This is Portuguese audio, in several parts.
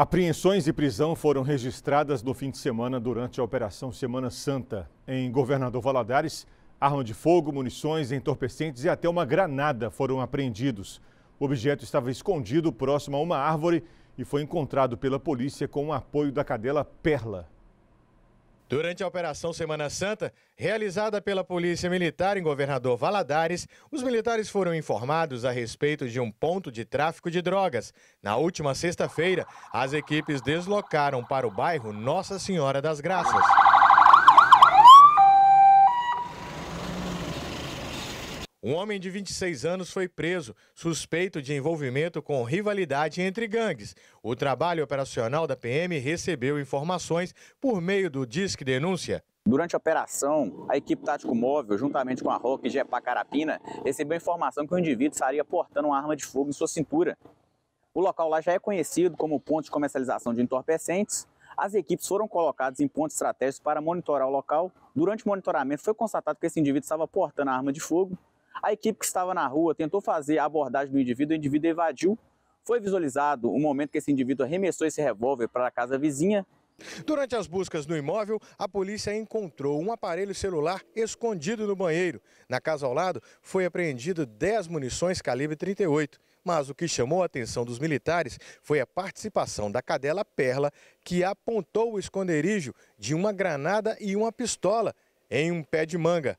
Apreensões e prisão foram registradas no fim de semana durante a Operação Semana Santa. Em Governador Valadares, arma de fogo, munições, entorpecentes e até uma granada foram apreendidos. O objeto estava escondido próximo a uma árvore e foi encontrado pela polícia com o apoio da cadela Perla. Durante a Operação Semana Santa, realizada pela Polícia Militar em Governador Valadares, os militares foram informados a respeito de um ponto de tráfico de drogas. Na última sexta-feira, as equipes deslocaram para o bairro Nossa Senhora das Graças. Um homem de 26 anos foi preso, suspeito de envolvimento com rivalidade entre gangues. O trabalho operacional da PM recebeu informações por meio do Disque Denúncia. Durante a operação, a equipe tático móvel, juntamente com a ROC e GEPA Carapina, recebeu informação que o indivíduo estaria portando uma arma de fogo em sua cintura. O local lá já é conhecido como ponto de comercialização de entorpecentes. As equipes foram colocadas em pontos estratégicos para monitorar o local. Durante o monitoramento, foi constatado que esse indivíduo estava portando a arma de fogo a equipe que estava na rua tentou fazer a abordagem do indivíduo, o indivíduo evadiu. Foi visualizado o momento que esse indivíduo arremessou esse revólver para a casa vizinha. Durante as buscas no imóvel, a polícia encontrou um aparelho celular escondido no banheiro. Na casa ao lado, foi apreendido 10 munições calibre 38. Mas o que chamou a atenção dos militares foi a participação da cadela Perla, que apontou o esconderijo de uma granada e uma pistola em um pé de manga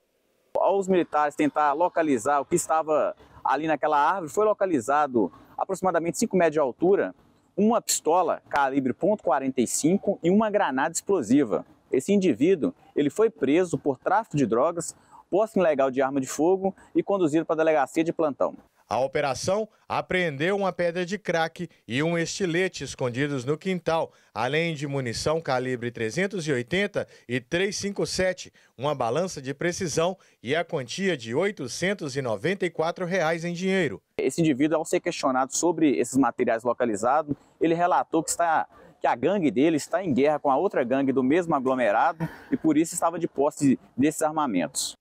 aos militares tentar localizar o que estava ali naquela árvore, foi localizado aproximadamente 5 metros de altura uma pistola calibre .45 e uma granada explosiva. Esse indivíduo ele foi preso por tráfico de drogas, posse ilegal de arma de fogo e conduzido para a delegacia de plantão. A operação apreendeu uma pedra de crack e um estilete escondidos no quintal, além de munição calibre 380 e 357, uma balança de precisão e a quantia de R$ 894 reais em dinheiro. Esse indivíduo, ao ser questionado sobre esses materiais localizados, ele relatou que está que a gangue dele está em guerra com a outra gangue do mesmo aglomerado e por isso estava de posse desses armamentos.